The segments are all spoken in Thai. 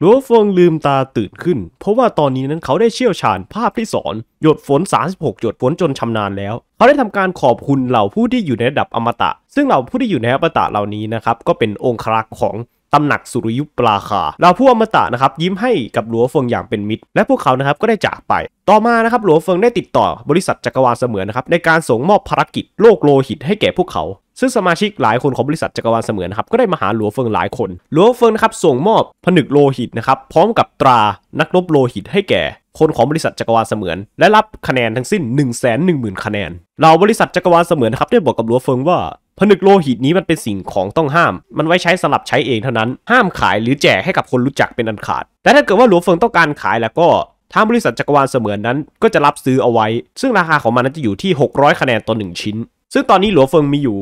หลัวฟงลืมตาตื่นขึ้น เพราะว่าตอนนี้นั้นเขาได้เชี่ยวชาญภาพที่สอน หยดฝน 36หยดฝนจนชำนาญแล้ว เขาได้ทำการขอบคุณเหล่าผู้ที่อยู่ในระดับอมตะ ซึ่งเหล่าผู้ที่อยู่ในอมตะเหล่านี้นะครับก็เป็นองครักษ์ของตำหนักสุริยุปราคาเราผู้อมตะนะครับยิ้มให้กับหลัวเฟิงอย่างเป็นมิตร และพวกเขานะครับก็ได้จากไป ต่อมานะครับหลัวเฟิงได้ติดต่อบริษัทจักรวาลเสมือนนะครับในการส่งมอบภารกิจโลกโลหิตให้แก่พวกเขาซึ่งสมาชิกหลายคนของบริษัทจักรวาลเสมือนครับก็ได้มาหาหลัวเฟิงหลายคนหลัวเฟิงนะครับส่งมอบ ผนึกโลหิตนะครับพร้อมกับตรานักรบโลหิตให้แก่ คนของบริษัทจักรวาลเสมือน และรับคะแนนทั้งสิ้น 1 1 0 0 0 0 คะแนนเราบริษัทจักรวาลเสมือนครับได้บอกกับหลัวเฟิงว่า ผนึกโลหิตนี้มันเป็นสิ่งของต้องห้าม มันไว้ใช้สำหรับใช้เองเท่านั้น ห้ามขายหรือแจกให้กับคนรู้จักเป็นอันขาดแต่ถ้าเกิดว่าหลวงเฟิงต้องการขายแล้วก็ ทางบริษัทจักรวาลเสมือนนั้น ก็จะรับซื้อเอาไว้ ซึ่งราคาของมันนั้นจะอยู่ที่ 600 คะแนนต่อ1ชิ้นซึ่งตอนนี้หลัวเฟิงมีอยู่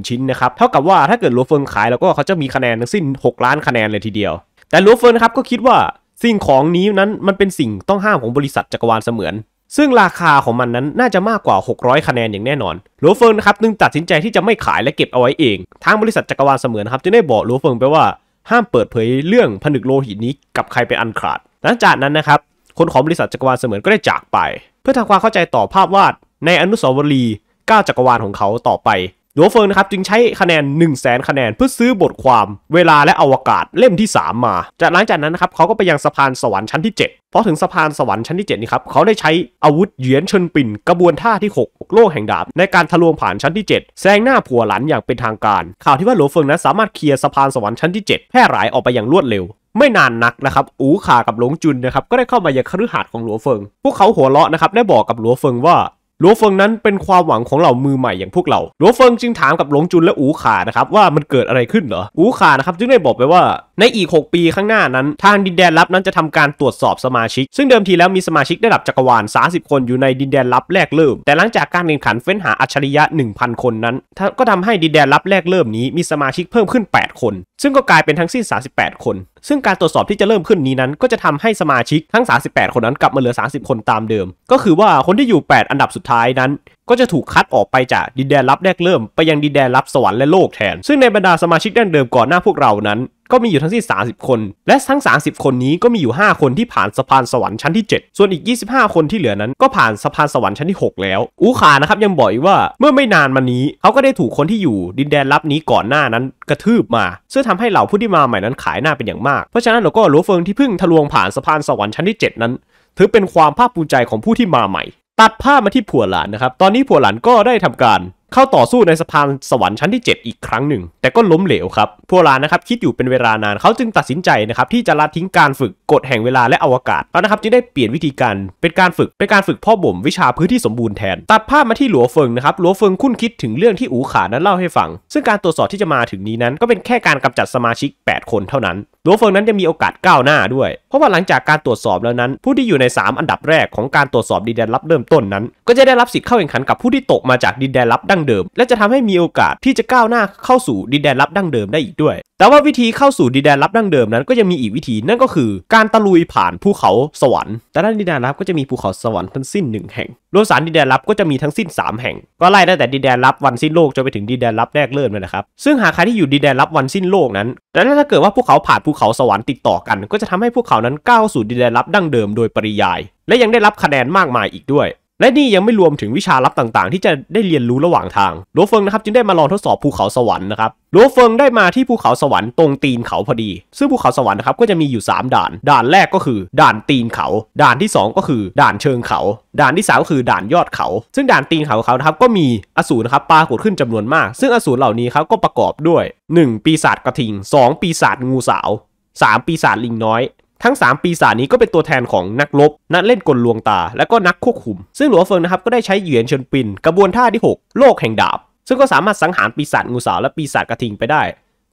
10,000 ชิ้นนะครับเท่ากับว่าถ้าเกิดหลัวเฟิงขายแล้วก็เขาจะมีคะแนนทั้งสิ้น 6 ล้านคะแนนเลยทีเดียว แต่หลัวเฟิงครับก็คิดว่าสิ่งของนี้นั้นมันเป็นสิ่งต้องห้ามของบริษัทจักรวาลเสมือน ซึ่งราคาของมันนั้นน่าจะมากกว่า 600คะแนนอย่างแน่นอนหลัวเฟิงนะครับจึงตัดสินใจที่จะไม่ขายและเก็บเอาไว้เอง ทางบริษัทจักรวาลเสมือนครับจึงได้บอกหลัวเฟิงไปว่า ห้ามเปิดเผยเรื่องผนึกโลหิตนี้กับใครไปอันขาด หลังจากนั้นนะครับคนของบริษัทจักรวาลเสมือนก็ได้จากไป เพื่อทำความเข้าใจต่อภาพวาด ในอนุสาวรีย์ก้าจักรวาลของเขาต่อไป หลวเฟิงนะครับจึงใช้คะแนน 1 0 0 0 0แคะแนนเพื่อซื้อบทความ เวลาและอวกาศเล่มที่ 3 มา จากหลังจากนั้นนะครับเขาก็ไปยังสะพานสวรรค์ชั้นที่ 7พราะถึงสะพานสวรรค์ชั้นที่7นี่ครับเขาได้ใช้อาวุธเหยียน ชนปิ่น กระบวนท่าที่ 6 โลกแห่งดาบในการทะลวงผ่านชั้นที่ 7แซงหน้าผัวหลานอย่างเป็นทางการ ข่าวที่ว่าหลวเฟิงนั้นสามารถเคลียร์สะพานสวรรค์ชั้นที่7แพร่หลายออกไปอย่างรวดเร็ว ไม่นานนักนะครับอูขากับหลงจุนนะครับก็ได้เข้ามายังคฤหาสน์ของหลวเฟิงพวกเขาหัวเราะนะครับได้บอกกับหลวเฟิงว่าหลัวเฟิงนั้นเป็นความหวังของเหล่ามือใหม่อย่างพวกเราหลัวเฟิงจึงถามกับหลงจุนและอูขานะครับว่ามันเกิดอะไรขึ้นเหรอ อูขานะครับจึงได้บอกไปว่าในอีก 6 ปีข้างหน้านั้น ทางดินแดนลับนั้นจะทำการตรวจสอบสมาชิก ซึ่งเดิมทีแล้วมีสมาชิกได้ดับจักรวาล 30 คนอยู่ในดินแดนลับแรกเริ่ม แต่หลังจากการแข่งขันเฟ้นหาอัจฉริยะ1,000 คนนั้น ก็ทำให้ดินแดนลับแรกเริ่มนี้มีสมาชิกเพิ่มขึ้น 8 คน ซึ่งก็กลายเป็นทั้งสิ้น 38 คน ซึ่งการตรวจสอบที่จะเริ่มขึ้นนี้นั้นก็จะทำให้สมาชิกทั้ง 38 คนนั้นกลับมาเหลือ 30 คนตามเดิม ก็คือว่าคนที่อยู่ 8 อันดับสุดท้ายนั้น ก็จะถูกคัดออกไปจากดินแดนลับแรกเริ่มไปยังดินแดนลับสวรรค์และโลกแทน ซึ่งในบรรดาสมาชิกดั้งเดิมก่อนหน้าพวกเรานั้นก็มีอยู่ทั้งสิ้น30 คน และทั้ง 30 คนนี้ก็มีอยู่ 5 คนที่ผ่านสะพานสวรรค์ชั้นที่ 7 ส่วนอีก 25 คนที่เหลือนั้น ก็ผ่านสะพานสวรรค์ชั้นที่ 6 แล้ว อูขานะครับยังบอกอีกว่าเมื่อไม่นานมานี้เขาก็ได้ถูกคนที่อยู่ ดินแดนลับนี้ก่อนหน้านั้นกระทืบมาซึ่งทำให้เหล่าผู้ที่มาใหม่นั้นขายหน้าเป็นอย่างมาก เพราะฉะนั้นเราก็รู้เฟิงที่เพิ่งทะลวงผ่านสะพานสวรรค์ชั้นที่ 7 นั้น ถือเป็นความภาคภูมิใจของผู้ที่มาใหม่ ตัดภาพมาที่ผัวหลานนะครับ ตอนนี้ผัวหลานก็ได้ทำการเข้าต่อสู้ในสะพานสวรรค์ชั้นที่ 7 อีกครั้งหนึ่ง แต่ก็ล้มเหลวครับพัวลานะครับคิดอยู่เป็นเวลานาน เขาจึงตัดสินใจนะครับ ที่จะละทิ้งการฝึกกฎแห่งเวลาและอวกาศแล้วนะครับจึงได้เปลี่ยนวิธีการเป็นการฝึก เป็นการฝึกพ่อบ่มวิชาพื้นที่สมบูรณ์แทน ตัดภาพมาที่หลัวเฟิงนะครับหลัวเฟิงคุ้นคิดถึงเรื่องที่อูขานั้นเล่าให้ฟัง ซึ่งการตรวจสอบที่จะมาถึงนี้นั้น ก็เป็นแค่การกำจัดสมาชิก 8 คนเท่านั้นหลัวเฟิงนั้นจะมีโอกาสก้าวหน้าด้วยเพราะว่าหลังจากการตรวจสอบแล้วนั้น ผู้ที่อยู่ใน 3 อันดับแรกของการตรวจสอบดินแดนลับเริ่มต้นนั้น ก็จะได้รับสิทธิ์เข้าแข่งขันกับผู้ที่ตกมาจากดินแดนลับดังเดิมและจะทำให้มีโอกาสที่จะก้าวหน้าเข้าสู่ ดินแดนลับดั้งเดิมได้อีกด้วย แต่ว่าวิธีเข้าสู่ ดินแดนลับดั้งเดิมนั้นก็ยังมีอีกวิธีนั่นก็คือ การตะลุยผ่านภูเขาสวรรค์ แต่ด้านดินแดนลับก็จะมีภูเขาสวรรค์ทั้งสิ้น1แห่งรวมสารดินแดนลับก็จะมีทั้งสิ้น 3 แห่ง ก็ไล่ตั้งแต่ดินแดนลับวันสิ้นโลกจนไปถึงดินแดนลับแรกเริ่มเลยนะครับ ซึ่งหากใครที่อยู่ดินแดนลับวันสิ้นโลกนั้น แต่ถ้าเกิดว่าพวกเขาผ่านภูเขาสวรรค์ติดต่อกัน ก็จะทำให้พวกเขานั้นก้าวสู่ดินแดนลับดั้งเดิมโดยปริยาย และยังได้รับคะแนนมากมายอีกด้วยและนี่ยังไม่รวมถึงวิชาลับต่างๆ ที่จะได้เรียนรู้ระหว่างทางหลวเฟิงนะครับจึงได้มาลองทดสอบภูเขาสวรรค์นะครับหลวเฟิงได้มาที่ภูเขาสวรรค์ตรงตีนเขาพอดี ซึ่งภูเขาสวรรค์นะครับก็จะมีอยู่ 3 ด่าน ด่านแรกก็คือด่านตีนเขา ด่านที่2ก็คือด่านเชิงเขา ด่านที่3ก็คือด่านยอดเขา ซึ่งด่านตีนเขาเขาครับก็มีอสูรนะครับปรากฏขึ้นจำนวนมาก ซึ่งอสูรเหล่านี้ครับก็ประกอบด้วย 1. ปีศาจกระทิง 2. ปีศาจงูสาว 3. ปีศาจลิงน้อยทั้ง 3 ปีศาจนี้ก็เป็นตัวแทนของนักลบ นักเล่นกลลวงตา และก็นักควบคุม ซึ่งหลัวเฟิงนะครับก็ได้ใช้เหยียนเชิญปิน กระบวนท่าที่ 6 โลกแห่งดาบ ซึ่งก็สามารถสังหารปีศาจงูสาวและปีศาจกระทิงไปได้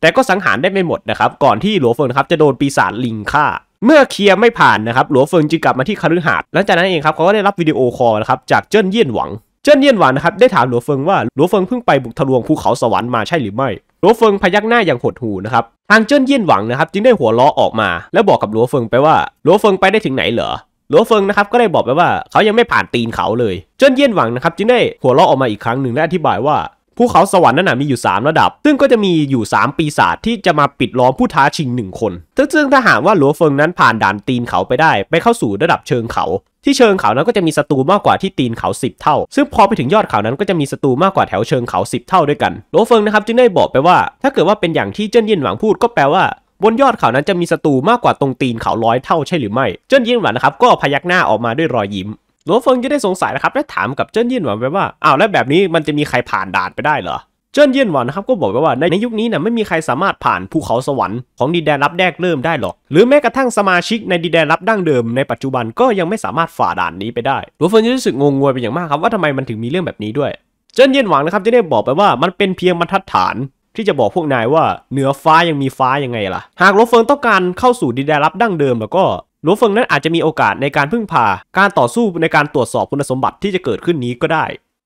แต่ก็สังหารได้ไม่หมดนะครับก่อนที่หลัวเฟิงครับจะโดนปีศาจลิงฆ่า เมื่อเคลียร์ไม่ผ่านนะครับหลัวเฟิงจึงกลับมาที่คารุหาดหลังจากนั้นเองครับเขาก็ได้รับวิดีโอคอลนะครับจากเจิ้นเยี่ยนหวังเจิ้นเยี่ยนหวังนะครับได้ถามหลัวเฟิงว่าหลัวเฟิงเพิ่งไปบุกทะลวงภูเขาสวรรค์มาใช่หรือไม่หลัวเฟิงพยักหน้าอย่างหดหูนะครับทางเจิ้นเยี่ยนหวังนะครับจึงได้หัวล้อออกมา แล้วบอกกับหลัวเฟิงไปว่าหลัวเฟิงไปได้ถึงไหนเหรอหลัวเฟิงนะครับก็ได้บอกไปว่า เขายังไม่ผ่านตีนเขาเลยเจิ้นเยี่ยนหวังนะครับจึงได้หัวเราะออกมาอีกครั้งหนึ่งและอธิบายว่าภูเขาสวรรค์นั่นนะมีอยู่3ระดับ ซึ่งก็จะมีอยู่ 3ปีศาจที่จะมาปิดล้อมผู้ท้าชิง1คนซึ่งถ้าหากว่าหลัวเฟิงนั้นผ่านด่านตีนเขาไปได้ ไปเข้าสู่ระดับเชิงเขา ที่เชิงเขานั้นก็จะมีศัตรูมากกว่าที่ตีนเขา10เท่า ซึ่งพอไปถึงยอดเขานั้นก็จะมีศัตรูมากกว่าแถวเชิงเขา 10เท่าด้วยกันหลัวเฟิงนะครับจึงได้บอกไปว่า ถ้าเกิดว่าเป็นอย่างที่เจิ้นเยี่ยนหวังพูดก็แปลว่า บนยอดเขานั้นจะมีศัตรูมากกว่าตรงตีนเขาร้อยเท่าใช่หรือไม่ เจิ้นเยี่ยหวังนะครับก็พยักหน้าออกมาด้วยรอยยิ้มหลวงเฟิงก็ได้สงสัยนะครับ และถามกับเจิ้นเยี่ยนหวันไปว่าอ้าวแล้วแบบนี้มันจะมีใครผ่านด่านไปได้เหรอ เจิ้นเยี่ยนหวันนะครับก็บอกไปว่าในยุคนี้นะไม่มีใครสามารถผ่านภูเขาสวรรค์ของดินแดนรับแดกเริ่มได้หรอก หรือแม้กระทั่งสมาชิกในดินแดนรับดั้งเดิมในปัจจุบันก็ยังไม่สามารถฝ่าด่านนี้ไปได้หลวงเฟิงรู้สึกงงงวยไปอย่างมากครับ ว่าทำไมมันถึงมีเรื่องแบบนี้ด้วย เจิ้นเยี่ยนหวังนะครับจะได้บอกไปว่ามันเป็นเพียงบรรทัดฐานที่จะบอกพวกนายว่าเหนือฟ้ายังมีฟ้ายังไงล่ะหากโลเฟิงต้องการเข้าสู่ดินแดนรับดั้งเดิมแล้วก็หลัวเฟิงนั้นอาจจะมีโอกาสในการพึ่งพา การต่อสู้ในการตรวจสอบคุณสมบัติที่จะเกิดขึ้นนี้ก็ได้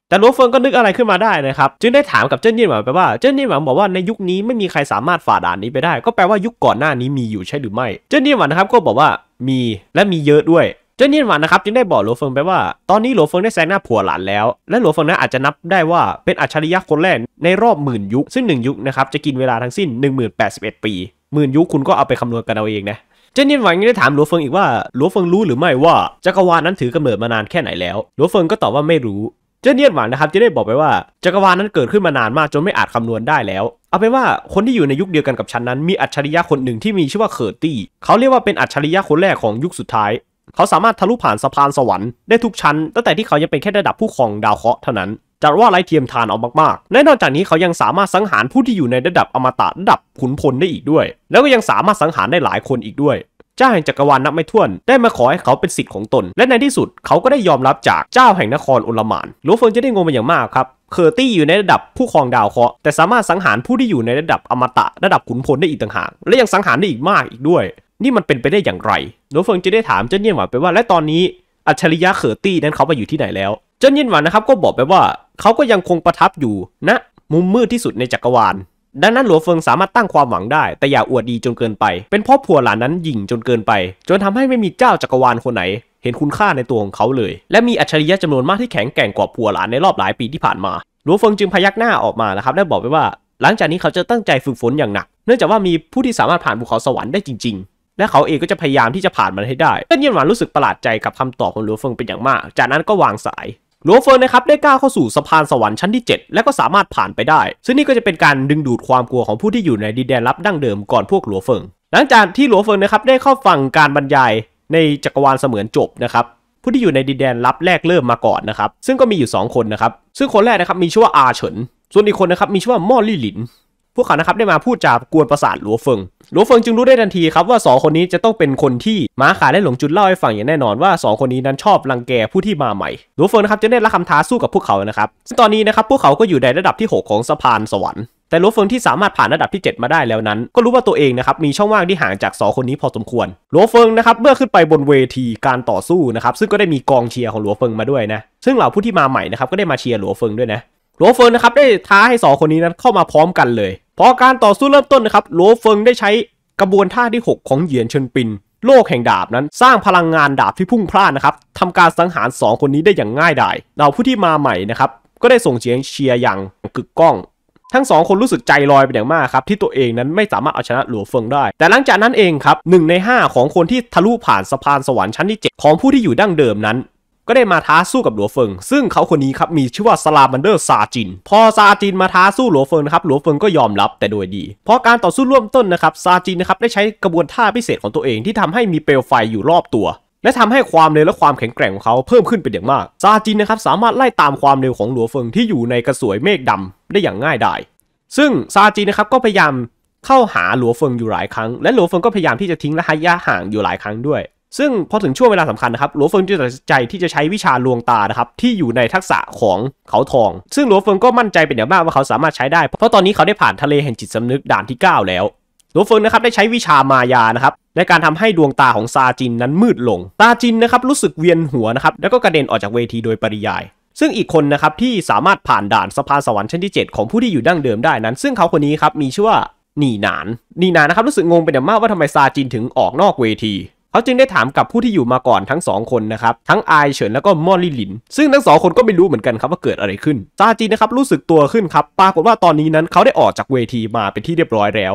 แต่หลัวเฟิงก็นึกอะไรขึ้นมาได้นะครับ จึงได้ถามกับเจ้นยี่หวังไปว่า เจ้นยี่หวังบอกว่าในยุคนี้ไม่มีใครสามารถฝ่าด่านนี้ไปได้ ก็แปลว่ายุคก่อนหน้านี้มีอยู่ใช่หรือไม่ เจ้นยี่หวังนะครับก็บอกว่ามีและมีเยอะด้วย เจ้าเนียนหวันนะครับจึงได้บอกหลวเฟิงไปว่า ตอนนี้หลวเฟิงได้แซงหน้าผัวหลานแล้ว และหลวเฟิงนั้นอาจจะนับได้ว่าเป็นอัจฉริยะคนแรกในรอบหมื่นยุค ซึ่งหนึ่งยุคนะครับจะกินเวลาทั้งสิ้น1081 ปี หมื่นยุคคุณก็เอาไปคำนวณกันเอาเองนะเจนี่นหวังยังได้ถามหลัวเฟิงอีกว่า หลัวเฟิงรู้หรือไม่ว่า จักรวาลนั้นถือกำเนิดมานานแค่ไหนแล้วหลัวเฟิงก็ตอบว่าไม่รู้ เจนเนียหวังนะครับจะได้บอกไปว่า จักรวาลนั้นเกิดขึ้นมานานมากจนไม่อาจคำนวณได้แล้ว เอาเป็นว่าคนที่อยู่ในยุคเดียวกันกับฉันนั้นมีอัจฉริยะคนหนึ่งที่มีชื่อว่าเคอร์ตี้ เขาเรียกว่าเป็นอัจฉริยะคนแรกของยุคสุดท้าย เขาสามารถทะลุผ่านสะพานสวรรค์ได้ทุกชั้นตั้งแต่ที่เขายังเป็นแค่ระดับผู้ครองดาวเคราะห์เท่านั้นจัดว่าไร้เทียมทานเอามากๆและนอกจากนี้เขายังสามารถสังหารผู้ที่อยู่ในระดับอมตะระดับขุนพลได้อีกด้วย แล้วก็ยังสามารถสังหารได้หลายคนอีกด้วย เจ้าแห่งจักรวาลนับไม่ถ้วน ได้มาขอให้เขาเป็นสิทธิ์ของตน และในที่สุดเขาก็ได้ยอมรับจากเจ้าแห่งนครอุลมานหลวงเฟิงจะได้งงไปอย่างมากครับ เคอร์ตี้อยู่ในระดับผู้ครองดาวเคราะห์แต่สามารถสังหารผู้ที่อยู่ในระดับอมตะ ระดับขุนพลได้อีกต่างหาก และยังสังหารได้อีกมากอีกด้วย นี่มันเป็นไปได้อย่างไรหลวงเฟิงจะได้ถามเจ้าเนียนหวานไปว่าและตอนนี้อัจฉริยะเคอร์ตี้นั้นเขาไปอยู่ที่ไหนแล้วเจ้าเนียนหวานนะครับก็บอกไปว่าเขาก็ยังคงประทับอยู่ณนะ มุมมืดที่สุดในจักรวาล ดังนั้นหลัวเฟิงสามารถตั้งความหวังได้ แต่อย่าอวดดีจนเกินไป เป็นเพราะผัวหลานนั้นหยิ่งจนเกินไป จนทำให้ไม่มีเจ้าจักรวาลคนไหน เห็นคุณค่าในตัวของเขาเลย และมีอัจฉริยะจำนวนมากที่แข็งแกร่งกว่าผัวหลานในรอบหลายปีที่ผ่านมา หลัวเฟิงจึงพยักหน้าออกมานะครับและบอกไปว่า หลังจากนี้เขาจะตั้งใจฝึกฝนอย่างหนัก เนื่องจากว่ามีผู้ที่สามารถผ่านภูเขาสวรรค์ได้จริงและเขาเองก็จะพยายามที่จะผ่านมันให้ได้เพื่อนเยี่ยนหวานรู้สึกประหลาดใจกับคำตอบของหลัวเฟิงเป็นอย่างมาก จากนั้นก็วางสายหลวงเฟิ์นะครับได้ก้าวเข้าสู่สะพานสวรรค์ชั้นที่ 7 และก็สามารถผ่านไปได้ ซึ่งนี่ก็จะเป็นการดึงดูดความกลัวของผู้ที่อยู่ในดินแดนลับดั้งเดิมก่อนพวกหลวงเฟินหลังจากที่หลวงเฟิ์นะครับได้เข้าฟังการบรรยายในจักรวาลเสมือนจบนะครับผู้ที่อยู่ในดินแดนลับแรกเริ่มมาก่อนนะครับ ซึ่งก็มีอยู่ 2 คนนะครับซึ่งคนแรกนะครับมีชื่อว่าอาเฉินส่วนอีกคนนะครับมีชื่อว่ามอลลี่หลินพวกเขานะครับได้มาพูดจากกวนประสาทหลัวเฟิง หลัวเฟิงจึงรู้ได้ทันทีครับว่า2คนนี้จะต้องเป็นคนที่ม้าขายและหลงจุดเล่าให้ฟังอย่างแน่นอนว่า 2 คนนี้นั้นชอบรังแกผู้ที่มาใหม่ หลัวเฟิงนะครับจะได้รับคำท้าสู้กับพวกเขานะครับซึ่งตอนนี้นะครับพวกเขาก็อยู่ในระดับที่6ของสะพานสวรรค์ แต่หลัวเฟิงที่สามารถผ่านระดับที่ 7 มาได้แล้วนั้น ก็รู้ว่าตัวเองนะครับมีช่องว่างที่ห่างจาก2คนนี้พอสมควร หลัวเฟิงนะครับเมื่อขึ้นไปบนเวทีการต่อสู้นะครับซึ่งก็ได้มีกองเชียร์ของหลัวเฟิงมาด้วยนะซึ่งเหล่าผู้ที่มาใหม่นะครับก็ได้มาเชียร์หลัวเฟิงด้วยนะลัวเฟิงนะครับได้ท้าให้2คนนี้นั้นเข้ามาพร้อมกันเลยพอการต่อสู้เริ่มต้นนะครับ หลวเฟิงได้ใช้กระบวนท่าที่ 6 ของเหยียนเชิญปิน โลกแห่งดาบนั้น สร้างพลังงานดาบที่พุ่งพล่านนะครับทำการสังหาร 2 คนนี้ได้อย่างง่ายดายเราผู้ที่มาใหม่นะครับก็ได้ส่งเสียงเชียร์อย่างกึกก้อง ทั้งสองคนรู้สึกใจลอยเป็นอย่างมากครับที่ตัวเองนั้นไม่สามารถเอาชนะหลววเฟิงได้ แต่หลังจากนั้นเองครับหนึ่งใน5 ของคนที่ทะลุผ่านสะพานสวรรค์ชั้นที่7ของผู้ที่อยู่ดั้งเดิมนั้นก็ได้มาท้าสู้กับหลัวเฟิง ซึ่งเขาคนนี้ครับมีชื่อว่าสลามันเดอร์ซาจิน พอซาจินมาท้าสู้หลัวเฟิงนะครับ หลัวเฟิงก็ยอมรับแต่โดยดี พอการต่อสู้ร่วมต้นนะครับซาจินนะครับได้ใช้กระบวนท่าพิเศษของตัวเองที่ทำให้มีเปลวไฟอยู่รอบตัว และทำให้ความเร็วและความแข็งแกร่งของเขาเพิ่มขึ้นเป็นอย่างมาก ซาจินนะครับสามารถไล่ตามความเร็วของหลัวเฟิงที่อยู่ในกระสวยเมฆดำได้อย่างง่ายดาย ซึ่งซาจินนะครับก็พยายามเข้าหาหลัวเฟิงอยู่หลายครั้ง และหลัวเฟิงก็พยายามที่จะทิ้งระยะห่างอยู่หลายครั้งด้วยซึ่งพอถึงช่วงเวลาสำคัญนะครับ หลวงเฟิงจึงตัดใจที่จะใช้วิชาลวงตานะครับ ที่อยู่ในทักษะของเขาทอง ซึ่งหลวงเฟิงก็มั่นใจเป็นอย่างมากว่าเขาสามารถใช้ได้ เพราะตอนนี้เขาได้ผ่านทะเลแห่งจิตสำนึกด่านที่ 9 แล้ว หลวงเฟิงนะครับได้ใช้วิชามายานะครับในการทำให้ดวงตาของซาจินนั้นมืดลง ตาจินนะครับรู้สึกเวียนหัวนะครับ แล้วก็กระเด็นออกจากเวทีโดยปริยาย ซึ่งอีกคนนะครับที่สามารถผ่านด่านสะพานสวรรค์ชั้นที่ 7 ของผู้ที่อยู่ดั้งเดิมได้นั้น ซึ่งเขาคนนี้ครับมีชื่อว่าหนีหนานหนีหนานนะครับรู้สึกงงเป็นอย่างมากว่าทำไมซาจินถึงออกนอกเวทีเขาจึงได้ถามกับผู้ที่อยู่มาก่อนทั้งสองคนนะครับ ทั้งไอเฉินแล้วก็มอลลี่หลิน ซึ่งทั้งสองคนก็ไม่รู้เหมือนกันครับว่าเกิดอะไรขึ้นซาจินนะครับรู้สึกตัวขึ้นครับปรากฏว่าตอนนี้นั้นเขาได้ออกจากเวทีมาเป็นที่เรียบร้อยแล้ว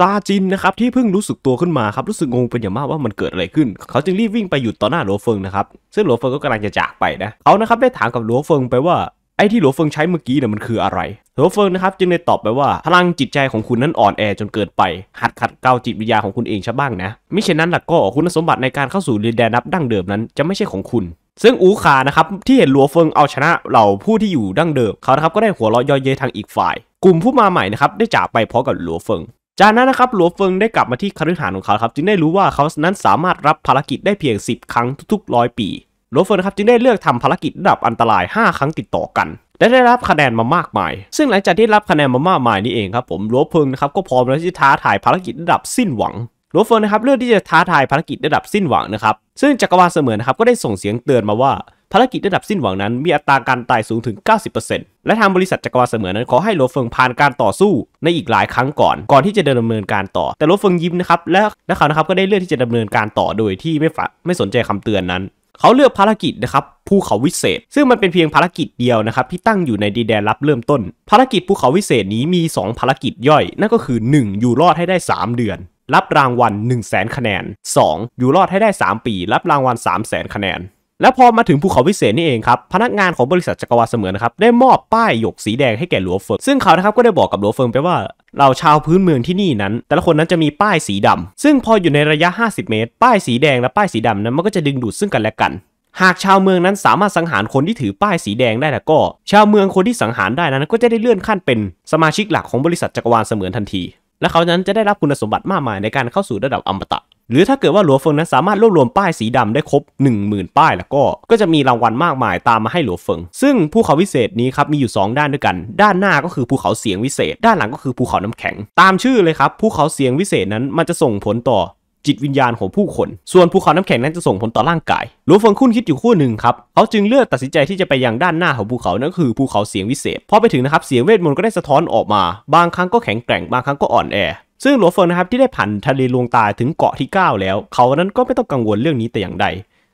ซาจินนะครับที่เพิ่งรู้สึกตัวขึ้นมาครับรู้สึกงงเป็นอย่างมากว่ามันเกิดอะไรขึ้น เขาจึงรีบวิ่งไปหยุดต่อหน้าหลัวเฟิงนะครับซึ่งหลัวเฟิงก็กำลังจะจากไปนะเขานะครับได้ถามกับหลัวเฟิงไปว่าไอ้ที่หลัวเฟิงใช้เมื่อกี้เนี่ยมันคืออะไร หลัวเฟิงนะครับจึงได้ตอบไปว่า พลังจิตใจของคุณนั้นอ่อนแอจนเกินไป หัดขัดเกลาจิตวิญญาของคุณเองชะบ้างนะ มิเช่นนั้นหลักก็คุณสมบัติในการเข้าสู่เรียนแดนนับดั้งเดิมนั้นจะไม่ใช่ของคุณ ซึ่งอูคานะครับที่เห็นหลัวเฟิงเอาชนะเหล่าผู้ที่อยู่ดั้งเดิมเขานะครับก็ได้หัวเราะย่อเยทางอีกฝ่าย กลุ่มผู้มาใหม่นะครับได้จากไปพร้อมกับหลัวเฟิง จากนั้นนะครับหลัวเฟิงได้กลับมาที่คฤหาสน์ของเขาครับจึงได้รู้ว่าเขานั้นสามารถรับภารกิจได้เพียง10ครั้งทุกๆ100ปีโรเฟอร์นะครับจึงได้เลือกทำภารกิจระดับอันตราย 5 ครั้งติดต่อกัน และได้รับคะแนนมามากมาย ซึ่งหลังจากที่รับคะแนนมามากมายนี้เองครับผมโรเฟอร์นะครับก็พร้อมแล้วที่ท้าทายภารกิจระดับสิ้นหวังโรเฟอร์นะครับเลือกที่จะท้าทายภารกิจระดับสิ้นหวังนะครับซึ่งจักรวาลเสมือนนะครับก็ได้ส่งเสียงเตือนมาว่าภารกิจระดับสิ้นหวังนั้นมีอัตราการตายสูงถึง 90%และทางบริษัทจักรวาลเสมือนนั้นขอให้โลเฟิงผ่านการต่อสู้ ในอีกหลายครั้งก่อน ก่อนที่จะดาเนินการต่อ แต่โรเฟิงยิ้มนะครับและนักข่าวนะครับก็ได้เลือกที่จะดาเนินการต่อโดยที่ไม่ไม่สนใจคำเตือนนั้นเขาเลือกภารกิจนะครับภูเขาวิเศษ ซึ่งมันเป็นเพียงภารกิจเดียวนะครับ ที่ตั้งอยู่ในดีแดนรับเริ่มต้น ภารกิจภูเขาวิเศษนี้มี 2 ภารกิจย่อยนั่นก็คือ 1. อยู่รอดให้ได้ 3 เดือนรับรางวัล1 0 0 0 0แคะแนน 2. อยู่รอดให้ได้ 3 ปี รับรางวัล3 0 0 0 0 0 คะแนนและพอมาถึงภูเขาวิเศษนี่เองครับ พนักงานของบริษัทจักรวาลเสมือนนะครับได้มอบป้ายหยกสีแดงให้แก่หลวงเฟิงซึ่งเขานะครับก็ได้บอกกับหลวงเฟิงไปว่าเราชาวพื้นเมืองที่นี่นั้น แต่ละคนนั้นจะมีป้ายสีดำ ซึ่งพออยู่ในระยะ 50 เมตร ป้ายสีแดงและป้ายสีดำนั้นมันก็จะดึงดูดซึ่งกันและกัน หากชาวเมืองนั้นสามารถสังหารคนที่ถือป้ายสีแดงได้แล้วก็ ชาวเมืองคนที่สังหารได้นั้น ก็จะได้เลื่อนขั้นเป็นสมาชิกหลักของบริษัทจักรวาลเสมือนทันที และเขานั้นจะได้รับคุณสมบัติมากมายในการเข้าสู่ระดับอมตะหรือถ้าเกิดว่าหลัวเฟิงนั้นสามารถรวบรวมป้ายสีดำได้ครบ 10,000ป้ายแล้วก็ก็จะมีรางวัลมากมายตามมาให้หลัวเฟิงซึ่งภูเขาวิเศษนี้ครับมีอยู่ 2 ด้านด้วยกัน ด้านหน้าก็คือภูเขาเสียงวิเศษ ด้านหลังก็คือภูเขาน้ำแข็งตามชื่อเลยครับภูเขาเสียงวิเศษนั้นมันจะส่งผลต่อ จิตวิญญาณของผู้คน ส่วนภูเขาน้ำแข็งนั้นจะส่งผลต่อร่างกายหลวงฟงคุ้นคิดอยู่คู่หนึ่งครับเขาจึงเลือกตัดสินใจที่จะไปยังด้านหน้าของภูเขานั่นคือภูเขาเสียงวิเศษพอไปถึงนะครับเสียงเวทมนต์ก็ได้สะท้อนออกมาบางครั้งก็แข็งแกร่งบางครั้งก็อ่อนแอซึ่งหลวงเฟิงนะครับที่ได้ผ่านทะเลลวงตาถึงเกาะที่ 9 แล้ว เขานั้นก็ไม่ต้องกังวลเรื่องนี้แต่อย่างใด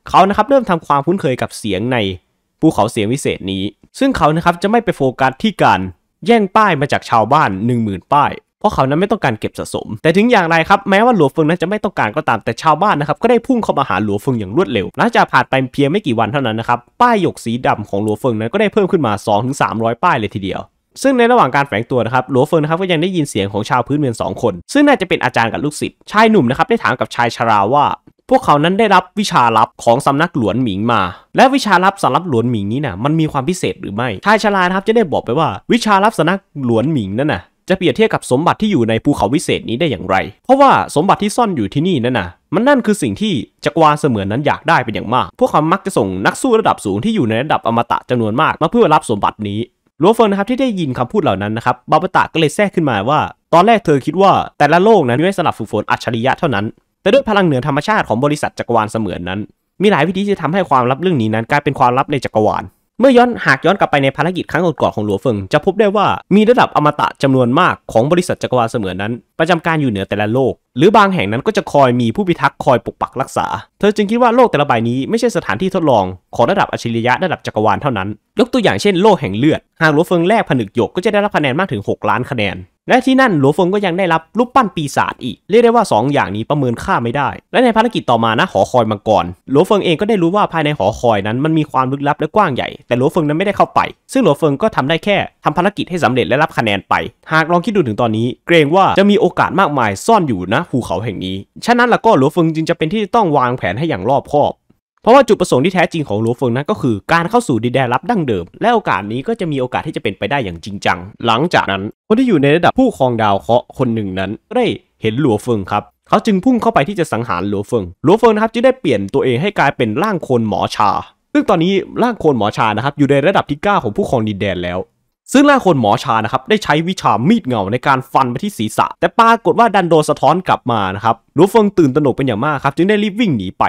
เขานะครับเริ่มทำความคุ้นเคยกับเสียงในภูเขาเสียงวิเศษนี้ ซึ่งเขานะครับจะไม่ไปโฟกัสที่การแย่งป้ายมาจากชาวบ้าน 10,000 ป้าย เพราะเขานั้นไม่ต้องการเก็บสะสม แต่ถึงอย่างไรครับแม้ว่าหลวงเฟิงนั้นจะไม่ต้องการก็ตามแต่ชาวบ้านนะครับก็ได้พุ่งเข้ามาหาหลวงเฟิงอย่างรวดเร็วหลังจากผ่านไปเพียงไม่กี่วันเท่านั้นนะครับป้ายหยกสีดำของหลวงเฟิงนั้นก็ได้เพิ่มขึ้นมา2-300 ป้ายเลยทีเดียวซึ่งในระหว่างการแฝงตัวนะครับหลัวเฟิร์นครับก็ยังได้ยินเสียงของชาวพื้นเมืองสองคน ซึ่งน่าจะเป็นอาจารย์กับลูกศิษย์ ชายหนุ่มนะครับได้ถามกับชายชราว่า พวกเขานั้นได้รับวิชาลับของสำนักหลวนหมิงมา และวิชาลับสำนักหลวนหมิงนี้นะ่ะ มันมีความพิเศษหรือไม่ ชายชราครับจะได้บอกไปว่า วิชาลับสำนักหลวนหมิงนั่นน่ะ จะเปรียบเทียบกับสมบัติที่อยู่ในภูเขาวิเศษนี้ได้อย่างไร เพราะว่าสมบัติที่ซ่อนอยู่ที่นี่นั่นน่ะ มันนั่นคือสิ่งที่จักรวาลเสมือนนั้นอยากได้เป็นอย่างมาก พวกเขามักจะส่งนักสู้ระดับสูงที่อยู่ในระดับอมตะจำนวนมากมาเพื่อรับสมบัตินี้ลัวเฟินนะครับที่ได้ยินคำพูดเหล่านั้นนะครับบาบตะก็เลยแทรกขึ้นมาว่า ตอนแรกเธอคิดว่าแต่ละโลกนั้นมีไสำหรับฝึกฝนอัจฉริยะเท่านั้น แต่ด้วยพลังเหนือธรรมชาติของบริษัทจักรวาลเสมือนนั้น มีหลายวิธีที่ทำให้ความลับเรื่องนี้นั้นกลายเป็นความลับในจักรวาลเมื่อย้อนหากย้อนกลับไปในภารกิจครั้งก่อนๆของหลัวเฟิงจะพบได้ว่ามีระดับอมตะจำนวนมากของบริษัทจักรวาลเสมือนนั้นประจำการอยู่เหนือแต่ละโลก หรือบางแห่งนั้นก็จะคอยมีผู้พิทักษ์คอยปกปักรักษา เธอจึงคิดว่าโลกแต่ละใบนี้ไม่ใช่สถานที่ทดลองของระดับอัจฉริยะระดับจักรวาลเท่านั้นยกตัวอย่างเช่นโลกแห่งเลือด หากหลววเฟิงแรกผนึกหยกก็จะได้รับคะแนนมากถึง 6 ล้านคะแนน และที่นั่นหลววเฟิงก็ยังได้รับรูปปั้นปีศาจอีกเรียกได้ว่า 2 อย่างนี้ประเมินค่าไม่ได้ และในภารกิจต่อมานะหอคอยมังกรหลววเฟิงเองก็ได้รู้ว่าภายในหอคอยนั้นมันมีความลึกลับและกว้างใหญ่แต่หลววเฟิงนั้นไม่ได้เข้าไป ซึ่งหลวเฟิงก็ทำได้แค่ทำภารกิจให้สำเร็จและรับคะแนนไป หากลองคิดดูถึงตอนนี้ เกรงว่าจะมีโอกาสมากมายซ่อนอยู่นะ ภูเขาแห่งนี้ ฉะนั้นแล้วก็หลัวเฟิงจึงจะเป็นที่ต้องวางแผนให้อย่างรอบคอบเพราะว่าจุดประสงค์ที่แท้จริงของหลัวเฟิงนั้นก็คือการเข้าสู่ดินแดนลับดั้งเดิม และโอกาสนี้ก็จะมีโอกาสที่จะเป็นไปได้อย่างจริงจังหลังจากนั้น คนที่อยู่ในระดับผู้ครองดาวเคราะห์คนหนึ่งนั้นได้เห็นหลัวเฟิงครับเขาจึงพุ่งเข้าไปที่จะสังหารหลัวเฟิงหลัวเฟิงนะครับจึงได้เปลี่ยนตัวเองให้กลายเป็นร่างโคนหมอชาซึ่งตอนนี้ร่างโคนหมอชานะครับอยู่ในระดับที่ 9 ของผู้ครองดินแดนแล้วซึ่งล่าคนหมอชานะครับ ได้ใช้วิชามีดเงาในการฟันไปที่ศีรษะ แต่ปรากฏว่าดันโดนสะท้อนกลับมานะครับหลวงเฟิงตื่นตระหนกเป็นอย่างมากครับ จึงได้รีบวิ่งหนีไป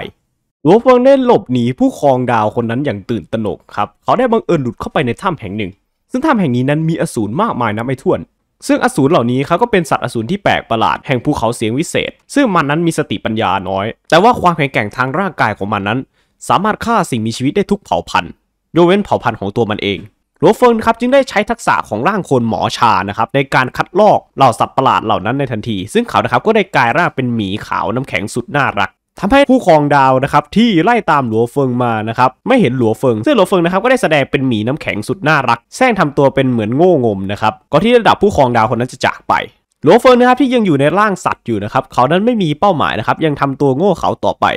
หลวงเฟิงได้หลบหนีผู้ครองดาวคนนั้นอย่างตื่นตระหนกครับเขาได้บังเอิญหลุดเข้าไปในถ้ำแห่งหนึ่ง ซึ่งถ้ำแห่งนี้นั้นมีอสูรมากมายนับไม่ถ้วน ซึ่งอสูรเหล่านี้เขาก็เป็นสัตว์อสูรที่แปลกประหลาดแห่งภูเขาเสียงวิเศษ ซึ่งมันนั้นมีสติปัญญาน้อย แต่ว่าความแข็งแกร่งทางร่างกายของมันนั้น สามารถฆ่าสิ่งมีชีวิตได้ทุกเผ่าพันธุ์ยกเว้นเผ่าพันธุ์ของตัวมันเองหลวเฟิงครับจึงได้ใช้ทักษะของร่างคนหมอชานะครับในการคัดลอก เหล่าสัตว์ประหลาดเหล่านั้นในทันที ซึ่งเขานะครับก็ได้กลายร่างเป็นหมีขาวน้ำแข็งสุดน่ารักทำให้ผู้ครองดาวนะครับที่ไล่ตามหลัวเฟิงมานะครับไม่เห็นหลัวเฟิงซึ่งหลัวเฟิงนะครับก็ได้แสดงเป็นหมีน้ำแข็งสุดน่ารักแซงทำตัวเป็นเหมือนโง่งมนะครับก่อนที่ระดับผู้ครองดาวคนนั้นจะจากไปหลัวเฟิงนะครับที่ยังอยู่ในร่างสัตว์อยู่นะครับเขานั้นไม่มีเป้าหมายนะครับยังทำตัวโง่เขาต่อไป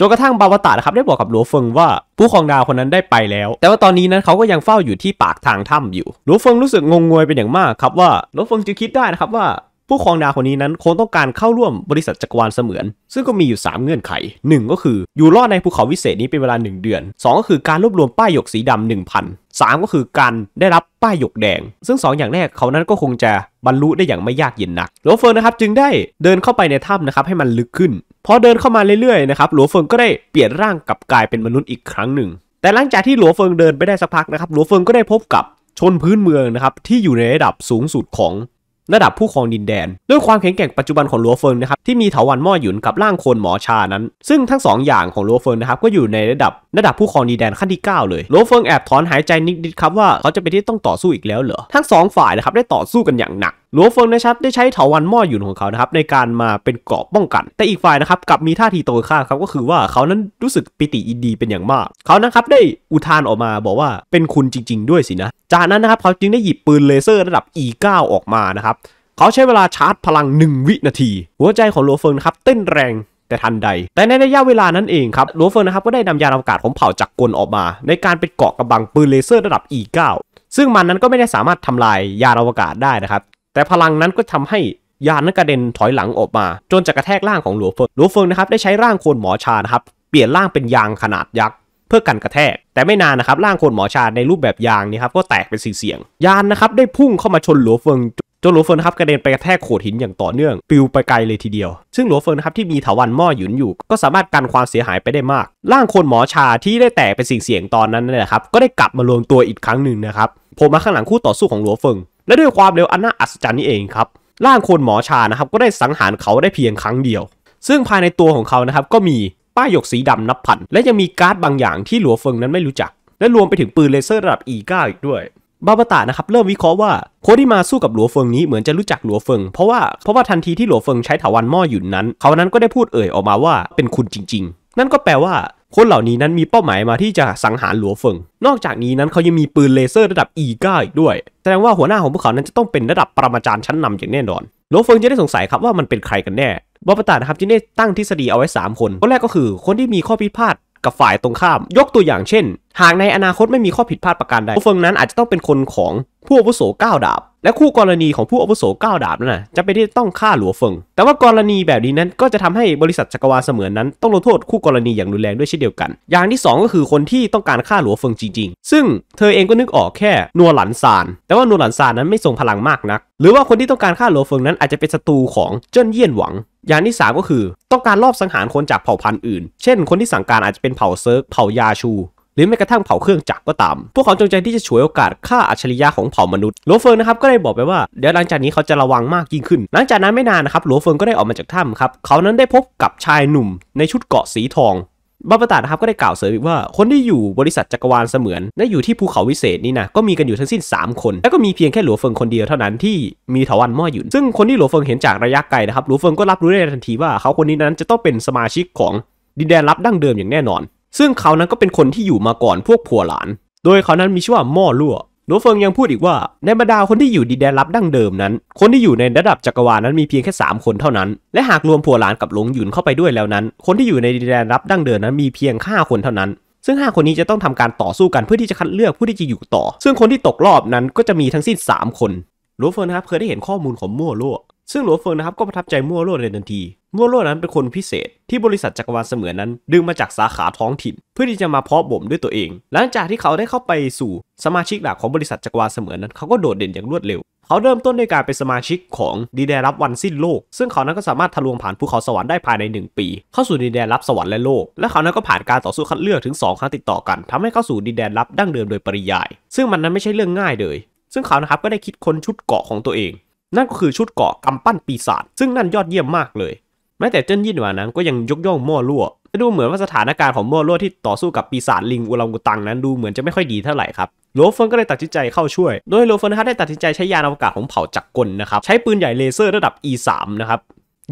จนกระทั่งบาวตานะครับได้บอกกับหลัวเฟิงว่าผู้ครองดาวคนนั้นได้ไปแล้ว แต่ว่าตอนนี้นั้นเขาก็ยังเฝ้าอยู่ที่ปากทางถ้ำอยู่หลัวเฟิงรู้สึกงงงวยเป็นอย่างมากครับว่าหลัวเฟิงจะคิดได้นะครับว่าผู้ครองดาวคนนี้นั้นคงต้องการเข้าร่วมบริษัทจักรวาลเสมือน ซึ่งก็มีอยู่ 3 เงื่อนไข1 ก็คืออยู่รอดในภูเขาวิเศษนี้เป็นเวลา 1 เดือน2ก็คือการรวบรวมป้ายหยกสีดำ 1,000 3 ก็คือการได้รับป้ายหยกแดง ซึ่ง 2 อย่างแรกเขานั้นก็คงจะบรรลุได้อย่างไม่ยากเย็นนัก หลวงเฟิร์นนะครับจึงได้เดินเข้าไปในถ้ำนะครับให้มันลึกขึ้นพอเดินเข้ามาเรื่อยๆนะครับหลวงเฟิร์นก็ได้เปลี่ยนร่างกลับกลายเป็นมนุษย์อีกครั้งหนึ่ง แต่หลังจากที่หลวงเฟิงเดินไปได้สักพักนะครับหลวงเฟิงก็ได้พบกับชนพื้นเมืองนะครับที่อยู่ในระดับสูงสุดของระดับผู้ครองดินแดนด้วยความแข็งแกร่งปัจจุบันของลัวเฟิงนะครับที่มีเถาวันม่อหยุนกับร่างโคนหมอชานั้น ซึ่งทั้ง2ออย่างของลัวเฟิงนะครับก็อยู่ในระดับระดับผู้ครองดินแดนขั้นที่9เลยลัวเฟิงแอบถอนหายใจนิดๆครับว่าเขาจะไปที่ต้องต่อสู้อีกแล้วเหรอทั้ง2ฝ่ายนะครับได้ต่อสู้กันอย่างหนักหลวงเฟิงในชับได้ใช้เถาวันหม้อหยุนของเขานะครับในการมาเป็นเกราะป้องกัน แต่อีกฝ่ายนะครับกลับมีท่าทีโตข้าครับก็คือว่าเขานั้นรู้สึกปิติอินดีเป็นอย่างมาก เขานะครับได้อุทานออกมาบอกว่าเป็นคุณจริง ๆ ด้วยสินะ จากนั้นนะครับเขาจึงได้หยิบปืนเลเซอร์ระดับ E9 ออกมานะครับ เขาใช้เวลาชาร์จพลัง 1 วินาที หัวใจของหลวงเฟิงครับเต้นแรงแต่ทันใด แต่ในระยะเวลานั้นเองครับหลวงเฟิงนะครับก็ได้นำยานอวกาศของเผ่าจักรกลออกมา ในการเป็นเกาะกำบังปืนเลเซอร์ระดับ E9 ซึ่งมันนั้นก็ไม่ได้สามารถทำลายยานอวกาศได้นะครับแต่พลังนั้นก็ทำให้ยานนั้นกระเด็นถอยหลังออกมา จนจะกระแทกร่างของหลวงเฟิง หลวงเฟิงนะครับได้ใช้ร่างโคนหมอชานะครับเปลี่ยนร่างเป็นยางขนาดยักษ์เพื่อกันกระแทก แต่ไม่นานนะครับร่างโคนหมอชาในรูปแบบยางนี่ครับก็แตกเป็นสีเสียงยานนะครับได้พุ่งเข้ามาชนหลวงเฟิงจนหลวงเฟิงครับกระเด็นไปกระแทกโขดหินอย่างต่อเนื่องปิวไปไกลเลยทีเดียวซึ่งหลวงเฟิงครับที่มีถาวรหม้อหยุนอยู่ ก็สามารถกันความเสียหายไปได้มากร่างโคนหมอชาที่ได้แตกเป็นสิ่งเสียงตอนนั้นนี่แหละครับก็ได้กลับมารวมตัวอีกครั้งหนึ่งนะครับผมมาข้างหลังคู่ต่อสู้ของหลวงเฟิงและด้วยความเร็วอันน่าอัศจรรย์นี้เองครับร่างคนหมอชานะครับ ก็ได้สังหารเขาได้เพียงครั้งเดียว ซึ่งภายในตัวของเขานะครับก็มีป้ายหยกสีดำนับพัน และยังมีการ์ดบางอย่างที่หลัวเฟิงนั้นไม่รู้จัก และรวมไปถึงปืนเลเซอร์ระดับ E9 อีกด้วย บาบตานะครับเริ่มวิเคราะห์ว่าคนที่มาสู้กับหลัวเฟิงนี้เหมือนจะรู้จักหลัวเฟิง เพราะว่าเพราะว่าทันทีที่หลัวเฟิงใช้ถาวรหม้อหยุนนั้น เขานั้นก็ได้พูดเอ่ยออกมาว่าเป็นคุณจริงๆ นั่นก็แปลว่าคนเหล่านี้นั้นมีเป้าหมายมาที่จะสังหารหลัวเฟิง นอกจากนี้นั้นเขายังมีปืนเลเซอร์ระดับอีก้าอีกด้วยแสดงว่าหัวหน้าของพวกเขานั้นจะต้องเป็นระดับปรมาจารย์ชั้นนำอย่างแน่นอนหลัวเฟิงจะได้สงสัยครับว่ามันเป็นใครกันแน่บอปตานะครับจึงได้ตั้งทฤษฎีเอาไว้ 3 คนคนแรกก็คือคนที่มีข้อพิพาทกับฝ่ายตรงข้าม ยกตัวอย่างเช่น หากในอนาคตไม่มีข้อผิดพลาดประการใดหลัวเฟิงนั้นอาจจะต้องเป็นคนของผู้วุโสก้าดาบและคู่กรณีของผู้อาวุโสก้าวดาบนั่นนะจะไปที่ต้องฆ่าหลัวเฟิง แต่ว่ากรณีแบบนี้นั้นก็จะทำให้บริษัทจักรวาลเสมือนนั้นต้องลงโทษคู่กรณีอย่างรุนแรงด้วยเช่นเดียวกัน อย่างที่ 2 ก็คือคนที่ต้องการฆ่าหลัวเฟิงจริงๆ ซึ่งเธอเองก็นึกออกแค่นัวหลันซาน แต่ว่านัวหลันซานนั้นไม่ทรงพลังมากนัก หรือว่าคนที่ต้องการฆ่าหลัวเฟิงนั้น อาจจะเป็นศัตรูของเจิ้นเยี่ยนหวัง อย่างที่3ก็คือต้องการลอบสังหารคนจากเผ่าพันธุ์อื่น เช่น คนที่สั่งการอาจจะเป็นเผ่าเซิร์กเผ่ายาชูหรือแม้กระทั่งเผาเครื่องจักรก็ตาม พวกเขาจงใจที่จะฉวยโอกาสฆ่าอัจฉริยะของเผ่ามนุษย์ หลวเฟิงนะครับ ก็ได้บอกไปว่าเดี๋ยวหลังจากนี้เขาจะระวังมากยิ่งขึ้น หลังจากนั้นไม่นานนะครับหลวเฟิงก็ได้ออกมาจากถ้ำครับ เขานั้นได้พบกับชายหนุ่มในชุดเกาะสีทองบาปตานะครับก็ได้กล่าวเสริมว่าคนที่อยู่บริษัทจักรวาลเสมือนและอยู่ที่ภูเขาวิเศษนี่นะก็มีกันอยู่ทั้งสิ้น3คน แล้วก็มีเพียงแค่หลัวเฟิงคนเดียวเท่านั้นที่มีถาวรม่ออยู่ ซึ่งคนที่หลัวเฟิงเห็นจากระยะไกลนะครับหลัวเฟิงก็รับรู้ได้ทันทีว่า เขาคนนี้นั้นจะต้องเป็นสมาชิกของดินแดนรับดั้งเดิมอย่างแน่นอนซึ่งเขานั้นก็เป็นคนที่อยู่มาก่อนพวกผัวหลาน โดยเขานั้นมีชื่อว่าม่อลั่วโนเฟิงยังพูดอีกว่า ในบรรดาคนที่อยู่ดินแดนลับดั้งเดิมนั้น คนที่อยู่ในระดับจักรวาลนั้นมีเพียงแค่ 3 คนเท่านั้น และหากรวมผัวหลานกับหลงหยุนเข้าไปด้วยแล้วนั้น คนที่อยู่ในดินแดนลับดั้งเดิมนั้นมีเพียง 5 คนเท่านั้น ซึ่ง5คนนี้จะต้องทำการต่อสู้กันเพื่อที่จะคัดเลือกผู้ที่จะอยู่ต่อ ซึ่งคนที่ตกรอบนั้นก็จะมีทั้งสิ้น3คนโนเฟิงนะครับเคยได้เห็นข้อมูลของมั่วั่วซึ่งหลัวเฟิงนะครับก็ประทับใจมั่วโลดในทันที มั่วโลดนั้นเป็นคนพิเศษ ที่บริษัทจักรวาลเสมือนนั้นดึงมาจากสาขาท้องถิ่นเพื่อที่จะมาเพาะบ่มด้วยตัวเอง หลังจากที่เขาได้เข้าไปสู่สมาชิกหลักของบริษัทจักรวาลเสมือนนั้นเขาก็โดดเด่นอย่างรวดเร็ว เขาเริ่มต้นด้วยการเป็นสมาชิกของดีแดนรับวันสิ้นโลก ซึ่งเขานั้นก็สามารถทะลวงผ่านภูเขาสวรรค์ได้ภายใน 1 ปี เข้าสู่ดีแดนรับสวรรค์และโลก และเขานั้นก็ผ่านการต่อสู้คัดเลือกถึง 2 ครั้งติดต่อกัน ทำให้เข้าสู่ดีแดนรับดั้งเดิมโดยปริยายซึ่งมันนั้นไม่ใช่เรื่องง่ายเลยซึ่งเขานะครับก็ได้คิดค้นชุดเกาะของตัวเองนั่นก็คือชุดเกาะกำปั้นปีศาจซึ่งนั่นยอดเยี่ยมมากเลย แม้แต่เจิ้นยิ่นหวานั้นก็ยังยกย่องมั่วลั่วดูเหมือนว่าสถานการณ์ของมั่วลั่วที่ต่อสู้กับปีศาจลิงอุลังกุตังนั้นดูเหมือนจะไม่ค่อยดีเท่าไหร่ครับโลเฟินก็เลยตัดสินใจเข้าช่วย โดยโลเฟินนะครัได้ตัดสินใจใช้ยานอวกาศของเผ่าจักรกลนะครับใช้ปืนใหญ่เลเซอร์ระดับ E3 นะครับ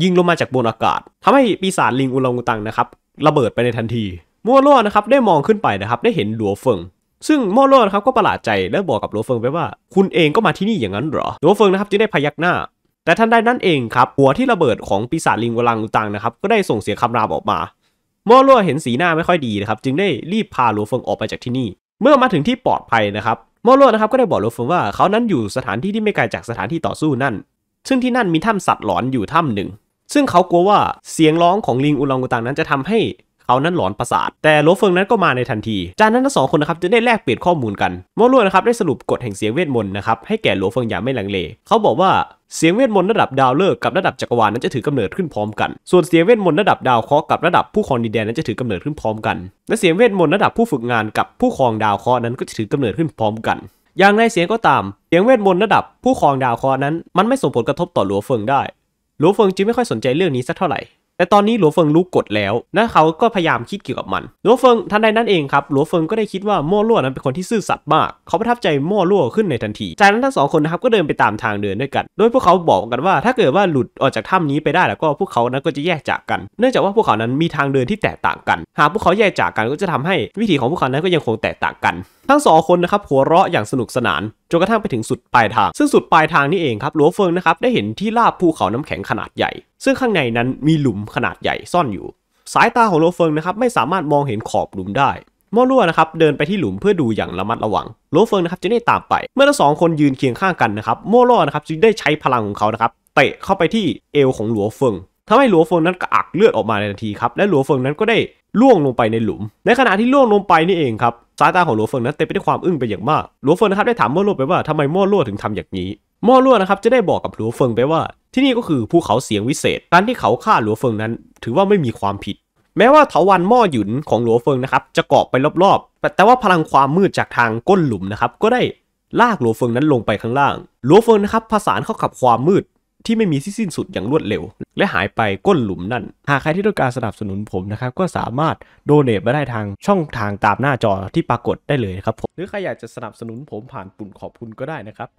ยิงลงมาจากบนอากาศ ทำให้ปีศาจลิงอุลังกุตังนะครับระเบิดไปในทันทีมั่วลั่วนะครับได้มองขึ้นไปนะครับได้เห็นหลัวเฟิงซึ่งมอโลนะครับก็ประหลาดใจและบอกกับโลเฟิงไปว่าคุณเองก็มาที่นี่อย่างนั้นเหรอโลเฟิงนะครับจึงได้พยักหน้า แต่ทันใดนั้นเอง ครับหัวที่ระเบิดของปีศาจลิงวลังตังนะครับก็ได้ส่งเสียงคำรามออกมามอโลเห็นสีหน้าไม่ค่อยดีนะครับจึงได้รีบพาโลเฟิงออกไปจากที่นี่เมื่อมาถึงที่ปลอดภัยนะครับมอโลนะครับก็ได้บอกโลเฟิงว่าเขานั้นอยู่สถานที่ที่ไม่ไกลจากสถานที่ต่อสู้นั่น ซึ่งที่นั่นมีถ้ำสัตว์หลอนอยู่ถ้ำหนึ่ง ซึ่งเขากลัวว่าเสียงร้องของลิงอุลังอุตังนั้นจะทำให้เขานั้นหลอนประสาทแต่โลเฟิงนั้นก็มาในทันที จากนั้นทั้งสองคนนะครับจะได้แลกเปลี่ยนข้อมูลกันโมลัวนะครับได้สรุปกฎแห่งเสียงเวทมนต์นะครับให้แก่โลเฟิงอย่างไม่ลังเลเขาบอกว่าเสียงเวทมนต์ระดับดาวเลิกกับระดับจักรวาลนั้นจะถือกำเนิดขึ้นพร้อมกัน ส่วนเสียงเวทมนต์ระดับดาวเคราะห์กับระดับผู้ครองดินแดนนั้นจะถือกำเนิดขึ้นพร้อมกันและเสียงเวทมนต์ระดับผู้ฝึกงานกับผู้ครองดาวเคราะห์นั้นก็จะถือกำเนิดขึ้นพร้อมกัน อย่างไรเสียงก็ตามเสียงเวทมนต์ระดับผู้ครองดาวเคราะห์นั้น มันไม่ส่งผลกระทบต่อหลัวเฟิงได้หลัวเฟิงจึงไม่ค่อยสนใจเรื่องนี้สักเท่าไหร่แต่ตอนนี้หลัวเฟิงรู้กฎแล้วนะเขาก็พยายามคิดเกี่ยวกับมัน หลัวเฟิงทันใดนั้นเองครับ หลัวเฟิงก็ได้คิดว่าม่อลั่วนั้นเป็นคนที่ซื่อสัตย์มาก เขาประทับใจม่อลั่วขึ้นในทันที จากนั้นทั้งสองคนนะครับก็เดินไปตามทางเดินด้วยกัน โดยพวกเขาบอกกันว่า ถ้าเกิดว่าหลุดออกจากถ้ำนี้ไปได้แล้วก็พวกเขานั้นก็จะแยกจากกัน เนื่องจากว่าพวกเขานั้นมีทางเดินที่แตกต่างกัน หากพวกเขาแยกจากกันก็จะทำให้วิถีของพวกเขานั้นก็ยังคงแตกต่างกัน ทั้งสองคนนะครับหัวเราะอย่างสนุกสนานจนกระทั่งไปถึงสุดปลายทาง ซึ่งสุดปลายทางนี่เองครับหลัวเฟิงนะครับได้เห็นที่ลาบภูเขาน้ำแข็งขนาดใหญ่ ซึ่งข้างในนั้นมีหลุมขนาดใหญ่ซ่อนอยู่ สายตาของหลัวเฟิงนะครับไม่สามารถมองเห็นขอบหลุมได้ มอรั่วนะครับเดินไปที่หลุมเพื่อดูอย่างระมัดระวังโลเฟิงนะครับจะได้ตามไป เมื่อทั้งสองคนยืนเคียงข้างกันนะครับมอรั่วนะครับจึงได้ใช้พลังของเขานะครับเตะเข้าไปที่เอวของหลัวเฟิงทำให้หลัวเฟิงนั้นกระอักเลือดออกมาในทันทีครับ และหลัวเฟิงนั้นก็ได้ล่วงลงไปในหลุม ในขณะที่ล่วงลงไปนี่เองครับสายตาของหลัวเฟิงนั้นเต็มไปด้วยความอึ้งไปอย่างมากหลัวเฟิงนะครับ ได้ถามม่อลวดไปว่าทำไมม่อลวดถึงทำอย่างนี้ม่อลวดนะครับจะได้บอกกับหลัวเฟิงไปว่า ที่นี่ก็คือภูเขาเสียงวิเศษ การที่เขาฆ่าหลัวเฟิงนั้นถือว่าไม่มีความผิด แม้ว่าเถาวันม่อหยุนของหลัวเฟิงนะครับจะเกาะไปรอบๆ แต่ว่าพลังความมืดจากทางก้นหลุมนะครับก็ได้ลากหลัวเฟิงนั้นลงไปข้างล่างหลัวเฟิงนะครับผสานเข้ากับความมืดที่ไม่มีที่สิ้นสุดอย่างรวดเร็ว และหายไปก้นหลุมนั่น หากใครที่ต้องการสนับสนุนผมนะครับ ก็สามารถโดเนทมาได้ทางช่องทางตามหน้าจอที่ปรากฏได้เลยครับผมหรือใครอยากจะสนับสนุนผมผ่านปุ่มขอบคุณก็ได้นะครับ